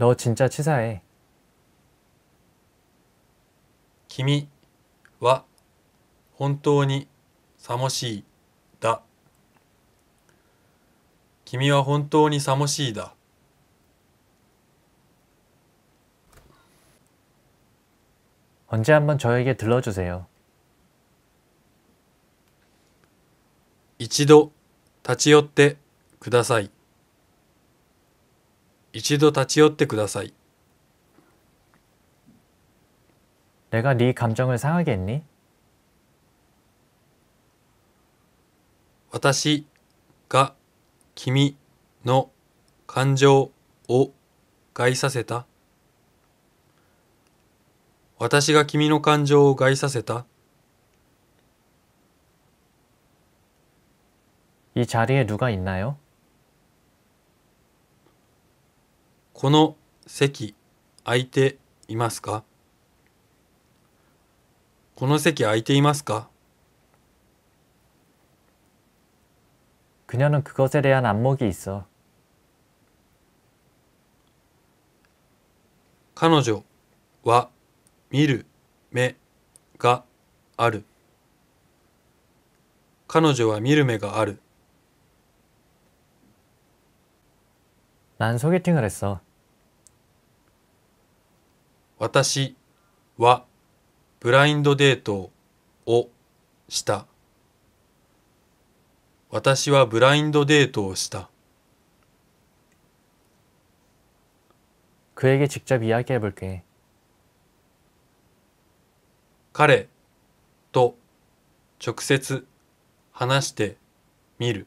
너 진짜 치사해. 김이 와 혼또니 사모시이다. 君は本当に寂しいだ。언제한번저에게들러주세 요。 一度立ち寄ってください。一度立ち寄ってください。내가네감정을상하게했니私が君の感情を害させた私が君の感情を害させた이자리에누가있나요この席空いていますかこの席空いていますか그녀는그것에대한안목이있어彼女は見る目がある彼女は見る目がある난소개팅을했어私はブラインドデートをした。私はブラインドデートをした。彼と直接話してみる。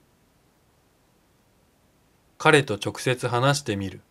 彼と直接話してみる。